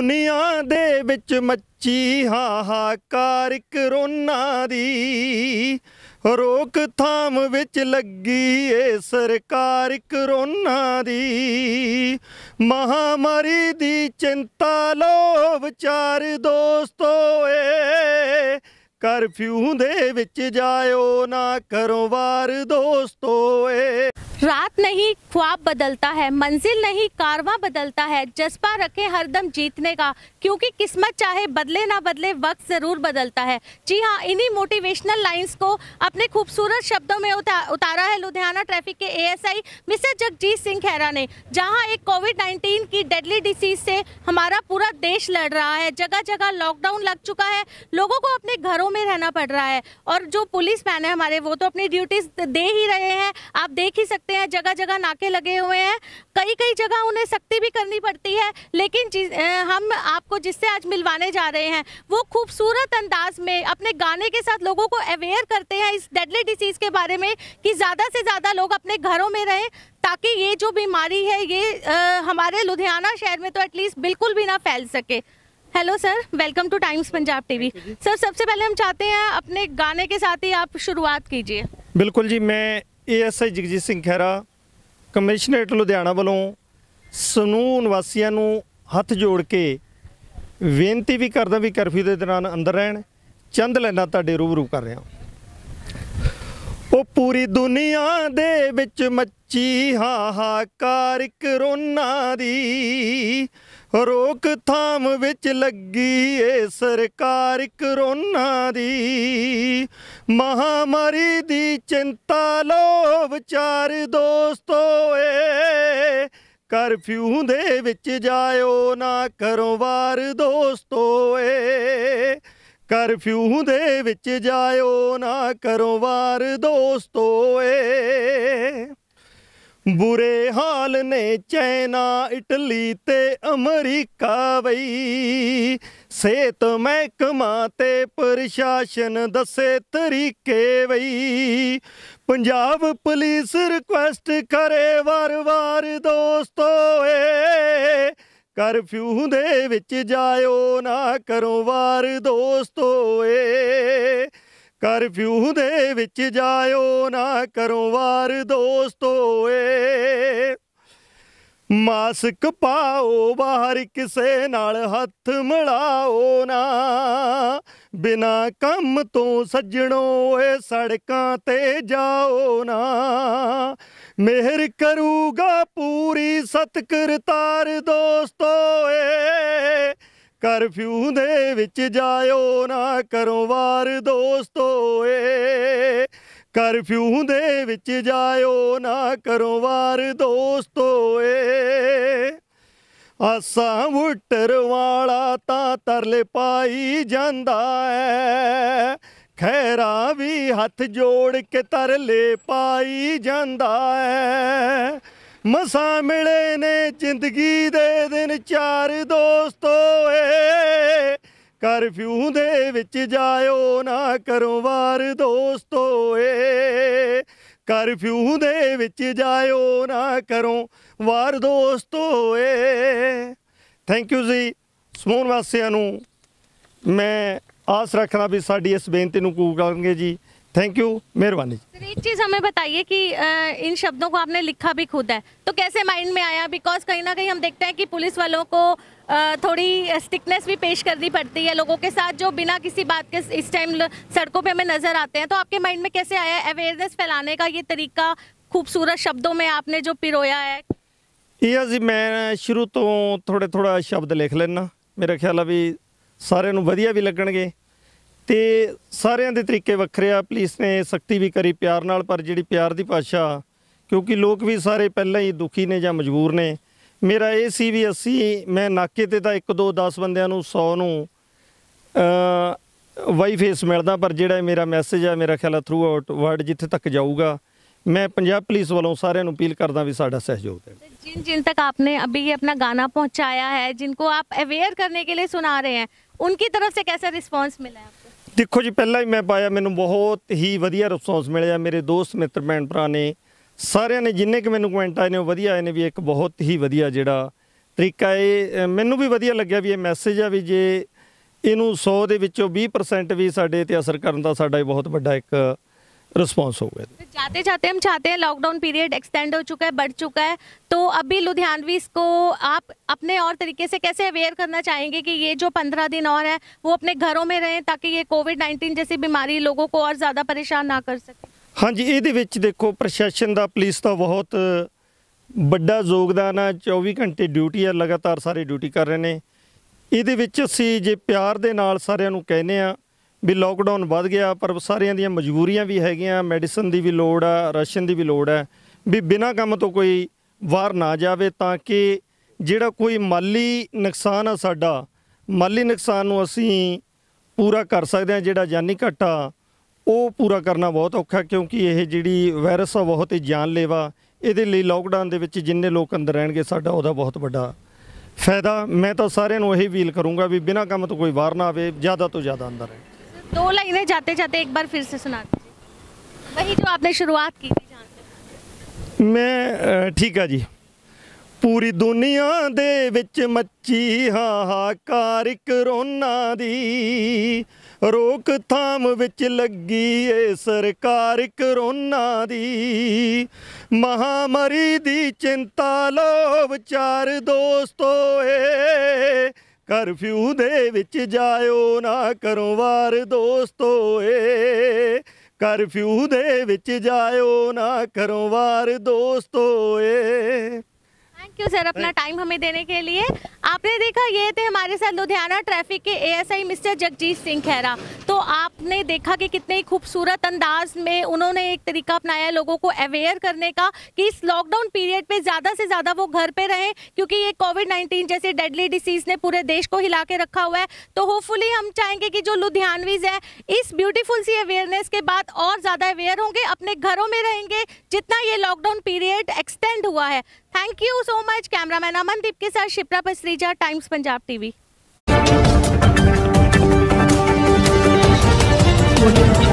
ਦੁਨੀਆ ਦੇ ਵਿੱਚ ਮੱਚੀ ਹਾਹਾਕਾਰ ਕਰੋਨਾ ਦੀ ਰੋਕ ਥਾਮ ਵਿੱਚ ਲੱਗੀ ਏ ਸਰਕਾਰ ਕਰੋਨਾ ਦੀ ਮਹਾਮਾਰੀ ਦੀ ਚਿੰਤਾ ਲੋ ਵਿਚਾਰ ਦੋਸਤੋ ਏ ਕਰਫਿਊ ਦੇ ਵਿੱਚ ਜਾਇਓ ਨਾ ਕਰੋ ਵਾਰ ਦੋਸਤੋ ਏ रात नहीं ख्वाब बदलता है मंजिल नहीं कारवा बदलता है जज्बा रखें दम जीतने का क्योंकि किस्मत चाहे बदले ना बदले वक्त ज़रूर बदलता है जी हाँ इन्हीं मोटिवेशनल लाइंस को अपने खूबसूरत शब्दों में उता, उतारा है लुधियाना ट्रैफिक के एएसआई मिस्टर जगजीत सिंह खैरा ने जहाँ एक कोविड नाइन्टीन की डेडली डिसीज से हमारा पूरा देश लड़ रहा है जगह जगह लॉकडाउन लग चुका है लोगों को अपने घरों में रहना पड़ रहा है और जो पुलिस मैन है हमारे वो तो अपनी ड्यूटीज दे ही रहे हैं आप देख ही सकते सकते हैं जगह जगह नाके लगे हुए हैं कई कई जगह उन्हें सख्ती भी करनी पड़ती है लेकिन हम आपको जिससे आज मिलवाने जा रहे हैं वो खूबसूरत अंदाज में अपने गाने के साथ लोगों को अवेयर करते हैं इस डेडली डिसीज़ के बारे में कि ज़्यादा से ज़्यादा लोग अपने घरों में रहें ताकि ये जो बीमारी है ये आ, हमारे लुधियाना शहर में तो एटलीस्ट बिल्कुल भी ना फैल सके hello sir welcome to Times Punjab TV sir सबसे पहले हम चाहते हैं अपने गाने के साथ ही आप शुरुआत कीजिए बिल्कुल जी मैं ਏਐਸਆਈ ਜਗਜੀਤ ਸਿੰਘ ਖੈਰਾ ਕਮਿਸ਼ਨਰੇਟ ਲੁਧਿਆਣਾ ਵੱਲੋਂ ਸਨੂਨ ਨਿਵਾਸੀਆਂ ਨੂੰ ਹੱਥ ਜੋੜ ਕੇ ਬੇਨਤੀ ਵੀ ਕਰਦਾ ਵੀ ਕਰਫਿਊ ਦੇ ਦੌਰਾਨ ਅੰਦਰ ਰਹਿਣ ਚੰਦ ਲੈਣਾ ਤੁਹਾਡੇ ਰੂਬਰੂ ਕਰ ਰਿਹਾ ਉਹ ਪੂਰੀ ਦੁਨੀਆ ਦੇ ਵਿੱਚ ਮੱਚੀ ਹਾਹਾਕਾਰ ਕਰੋਨਾ ਦੀ ਰੋਕ ਥਾਮ ਵਿੱਚ ਲੱਗੀ ਏ ਸਰਕਾਰ ਕਰੋਨਾ ਦੀ ਮਹਾਮਾਰੀ ਦੀ ਚਿੰਤਾ ਲੋ ਵਿਚਾਰ ਦੋਸਤੋ ਏ ਕਰਫਿਊ ਦੇ ਵਿੱਚ ਜਾਇਓ ਨਾ ਕਰੋ ਵਾਰ ਦੋਸਤੋ ਏ ਕਰਫਿਊ ਦੇ ਵਿੱਚ ਜਾਇਓ ਨਾ ਕਰੋ ਵਾਰ ਦੋਸਤੋ ਏ ਬੁਰੇ ਹਾਲ ਨੇ ਚੈਨਾ ਇਟਲੀ ਤੇ ਅਮਰੀਕਾ ਵਈ ਸੇਤ ਮਹਿਕਮਾ ਤੇ ਪ੍ਰਸ਼ਾਸਨ ਦੱਸੇ ਤਰੀਕੇ ਵਈ ਪੰਜਾਬ ਪੁਲਿਸ ਰਿਕੁਐਸਟ ਕਰੇ ਵਾਰ-ਵਾਰ ਦੋਸਤੋ ਏ ਕਰਫਿਊ ਦੇ ਵਿੱਚ ਜਾਇਓ ਨਾ ਕਰੋ ਵਾਰ ਦੋਸਤੋ ਏ ਕਰਫਿਊ ਦੇ ਵਿੱਚ ਜਾਇਓ ਨਾ ਕਰੋ ਵਾਰ ਦੋਸਤੋ ਏ ਮਾਸਕ ਪਾਓ ਬਾਹਰ ਕਿਸੇ ਨਾਲ ਹੱਥ ਮਿਲਾਓ ਨਾ ਬਿਨਾ ਕੰਮ ਤੋਂ ਸੱਜਣੋ ਏ ਸੜਕਾਂ ਤੇ ਜਾਓ ਨਾ ਮਿਹਰ ਕਰੂਗਾ ਪੂਰੀ ਸਤਕਰਤਾਰ ਕਰਤਾਰ ਦੋਸਤੋ ਕਰਫਿਊ ਦੇ ਵਿੱਚ ਜਾਇਓ ਨਾ ਕਰੋ ਵਾਰ ਦੋਸਤੋ ਏ ਕਰਫਿਊ ਦੇ ਵਿੱਚ ਜਾਇਓ ਨਾ ਕਰੋ ਵਾਰ ਦੋਸਤੋ ਏ ਆਸਾਂ ਉੱਟਰ ਵਾਲਾ ਤਾਂ ਤਰਲੇ ਪਾਈ ਜਾਂਦਾ ਐ ਖੈਰਾ ਵੀ ਹੱਥ ਜੋੜ ਕੇ ਤਰਲੇ ਪਾਈ ਜਾਂਦਾ ਐ ਮਸਾਂ ਮਿਲੇ ਨੇ ਜ਼ਿੰਦਗੀ ਦੇ ਦਿਨ ਚਾਰ ਦੋਸਤੋ ਏ ਕਰਫਿਊ ਦੇ ਵਿੱਚ ਜਾਇਓ ਨਾ ਕਰੋ ਵਾਰ ਦੋਸਤੋ ਏ ਕਰਫਿਊ ਦੇ ਵਿੱਚ ਜਾਇਓ ਨਾ ਕਰੋ ਵਾਰ ਦੋਸਤੋ ਏ ਥੈਂਕ ਯੂ ਜੀ ਸਮੂਨ ਵਾਸੀਆਂ ਨੂੰ ਮੈਂ ਆਸ ਰੱਖਦਾ ਵੀ ਸਾਡੀ ਇਸ ਬੇਨਤੀ ਨੂੰ ਕੂ ਕਰਨਗੇ ਜੀ थैंक यू मेहरबानी एक चीज़ हमें बताइए कि इन शब्दों को आपने लिखा भी खुद है तो कैसे माइंड में आया बिकॉज कहीं ना कहीं हम देखते हैं कि पुलिस वालों को थोड़ी स्टिकनेस भी पेश करनी पड़ती है लोगों के साथ जो बिना किसी बात के इस टाइम सड़कों पे हमें नज़र आते हैं तो आपके माइंड में कैसे आया अवेयरनेस फैलाने का ये तरीका खूबसूरत शब्दों में आपने जो पिरोया है ਇਹ जी मैं शुरू तो थोड़े थोड़ा शब्द लिख लेना मेरा ख्याल अभी सारे वजिया भी लगन गए ਤੇ ਸਾਰਿਆਂ ਦੇ ਤਰੀਕੇ ਵੱਖਰੇ ਆ ਪੁਲਿਸ ਨੇ ਸਖਤੀ ਵੀ ਕਰੀ ਪਿਆਰ ਨਾਲ ਪਰ ਜਿਹੜੀ ਪਿਆਰ ਦੀ ਭਾਸ਼ਾ ਕਿਉਂਕਿ ਲੋਕ ਵੀ ਸਾਰੇ ਪਹਿਲਾਂ ਹੀ ਦੁਖੀ ਨੇ ਜਾਂ ਮਜਬੂਰ ਨੇ ਮੇਰਾ ਇਹ ਸੀ ਵੀ ਅਸੀਂ ਮੈਂ ਨਾਕੇ ਤੇ ਤਾਂ 1 2 10 ਬੰਦਿਆਂ ਨੂੰ 100 ਨੂੰ ਵਾਈ ਫੇਸ ਮਿਲਦਾ ਪਰ ਜਿਹੜਾ ਮੇਰਾ ਮੈਸੇਜ ਆ ਮੇਰਾ ਖਿਆਲ ਆ ਥਰੂ ਆਊਟ ਵਰਡ ਜਿੱਥੇ ਤੱਕ ਜਾਊਗਾ ਮੈਂ ਪੰਜਾਬ ਪੁਲਿਸ ਵੱਲੋਂ ਸਾਰਿਆਂ ਨੂੰ ਅਪੀਲ ਕਰਦਾ ਵੀ ਸਾਡਾ ਸਹਿਯੋਗ दें ਜਿੰਨ ਜਿੰਨ ਤੱਕ ਆਪਨੇ ਅਭੀ ਆਪਣਾ ਗਾਣਾ ਪਹੁੰਚਾਇਆ ਹੈ ਜਿੰਨ जिनको ਆਪ ਅਵੇਅਰ ਕਰਨੇ ਕੇ ਲਈ ਸੁਣਾ ਰਹੇ ਹੈ ਉਨਕੀ ਤਰਫ ਸੇ ਕੈਸਾ ਰਿਸਪੌਂਸ ਮਿਲਾ ਹੈ ਦੇਖੋ ਜੀ ਪਹਿਲਾਂ ਹੀ ਮੈਂ ਪਾਇਆ ਮੈਨੂੰ ਬਹੁਤ ਹੀ ਵਧੀਆ ਰਿਸਪੌਂਸ ਮਿਲਿਆ ਮੇਰੇ ਦੋਸਤ ਮਿੱਤਰ ਭੈਣ ਭਰਾ ਨੇ ਸਾਰਿਆਂ ਨੇ ਜਿੰਨੇ ਕਿ ਮੈਨੂੰ ਕਮੈਂਟ ਆਏ ਨੇ ਉਹ ਵਧੀਆ ਆਏ ਨੇ ਵੀ ਇੱਕ ਬਹੁਤ ਹੀ ਵਧੀਆ ਜਿਹੜਾ ਤਰੀਕਾ ਇਹ ਮੈਨੂੰ ਵੀ ਵਧੀਆ ਲੱਗਿਆ ਵੀ ਇਹ ਮੈਸੇਜ ਆ ਵੀ ਜੇ ਇਹਨੂੰ 100 ਦੇ ਵਿੱਚੋਂ 20% ਵੀ ਸਾਡੇ ਤੇ ਅਸਰ ਕਰਨ ਦਾ ਸਾਡਾ ਇਹ ਬਹੁਤ ਵੱਡਾ ਇੱਕ रिस्पॉन्स हो गया जाते जाते हम चाहते हैं लॉकडाउन पीरियड एक्सटेंड हो चुका है बढ़ चुका है तो अभी लुधियानवी को आप अपने और तरीके से कैसे अवेयर करना चाहेंगे कि ये जो पंद्रह दिन और है वो अपने घरों में रहें ताकि ये कोविड नाइनटीन जैसी बीमारी लोगों को और ज़्यादा परेशान ना कर सके हाँ जी ये देखो प्रशासन का पुलिस का बहुत बड़ा योगदान है चौबी घंटे ड्यूटी है लगातार ਸਾਰੇ ड्यूटी कर रहे हैं ये असी ਅਸੀਂ प्यार ਪਿਆਰ कहने हैं ਵੀ ਲੋਕਡਾਊਨ ਵੱਧ ਗਿਆ ਪਰ ਸਾਰਿਆਂ ਦੀਆਂ ਮਜਬੂਰੀਆਂ ਵੀ ਹੈਗੀਆਂ ਮੈਡੀਸਨ ਦੀ ਵੀ ਲੋੜ ਆ ਰਸ਼ਨ ਦੀ ਵੀ ਲੋੜ ਆ ਵੀ ਬਿਨਾ ਕੰਮ ਤੋਂ ਕੋਈ ਵਾਰ ਨਾ ਜਾਵੇ ਤਾਂ ਕਿ ਜਿਹੜਾ ਕੋਈ ਮਾਲੀ ਨੁਕਸਾਨ ਆ ਸਾਡਾ ਮਾਲੀ ਨੁਕਸਾਨ ਨੂੰ ਅਸੀਂ ਪੂਰਾ ਕਰ ਸਕਦੇ ਹਾਂ ਜਿਹੜਾ ਜਾਨੀ ਘਟਾ ਉਹ ਪੂਰਾ ਕਰਨਾ ਬਹੁਤ ਔਖਾ ਕਿਉਂਕਿ ਇਹ ਜਿਹੜੀ ਵਾਇਰਸ ਆ ਬਹੁਤ ਹੀ ਜਾਨਲੇਵਾ ਇਹਦੇ ਲਈ ਲੋਕਡਾਊਨ ਦੇ ਵਿੱਚ ਜਿੰਨੇ ਲੋਕ ਅੰਦਰ ਰਹਿਣਗੇ ਸਾਡਾ ਉਹਦਾ ਬਹੁਤ ਵੱਡਾ ਫਾਇਦਾ ਮੈਂ ਤਾਂ ਸਾਰਿਆਂ ਨੂੰ ਇਹੀ ਵੀਲ ਕਰੂੰਗਾ ਵੀ ਬਿਨਾ ਕੰਮ ਤੋਂ ਕੋਈ ਬਾਹਰ ਨਾ ਆਵੇ ਜ਼ਿਆਦਾ ਤੋਂ ਜ਼ਿਆਦਾ ਅੰਦਰ ਰਹੇ दो लाइनें जाते जाते एक बार फिर से सुना दीजिए वही जो आपने शुरुआत की थी जानते मैं ठीक है जी ਪੂਰੀ ਦੁਨੀਆ ਦੇ ਵਿੱਚ ਮੱਚੀ ਹਾਹਾਕਾਰ ਕਰੋਨਾ ਦੀ ਰੋਕ ਥਾਮ ਵਿੱਚ ਲੱਗੀ ਏ ਸਰਕਾਰ ਕਰੋਨਾ ਦੀ ਮਹਾਮਾਰੀ ਦੀ ਚਿੰਤਾ ਲੋ ਵਿਚਾਰ ਦੋਸਤੋ ਏ करफ्यू दे जायो ना करो वार दोस्तों ए करफ्यू दे जायो ना करो वार दोस्तों ए थैंक यू सर अपना टाइम हमें देने के लिए आपने मेरे साथ लुधियाना ट्रैफिक के एएसआई मिस्टर जगजीत सिंह खैरा तो आपने देखा कि कितने ही खूबसूरत अंदाज में उन्होंने एक तरीका अपनाया है लोगों को अवेयर करने का कि इस लॉकडाउन पीरियड पे ज़्यादा से ज़्यादा वो घर पे रहें क्योंकि ये कोविड नाइन्टीन जैसे डेडली डिसीज़ ने पूरे देश को हिला के रखा हुआ है तो होपफुली हम चाहेंगे कि जो लुधियानवीज है इस ब्यूटीफुल सी अवेयरनेस के बाद और ज़्यादा अवेयर होंगे अपने घरों में रहेंगे जितना ये लॉकडाउन पीरियड एक्सटेंड हुआ है thank you so much cameraman Amandeep के साथ Shipra Pasricha Times Punjab TV Thank you.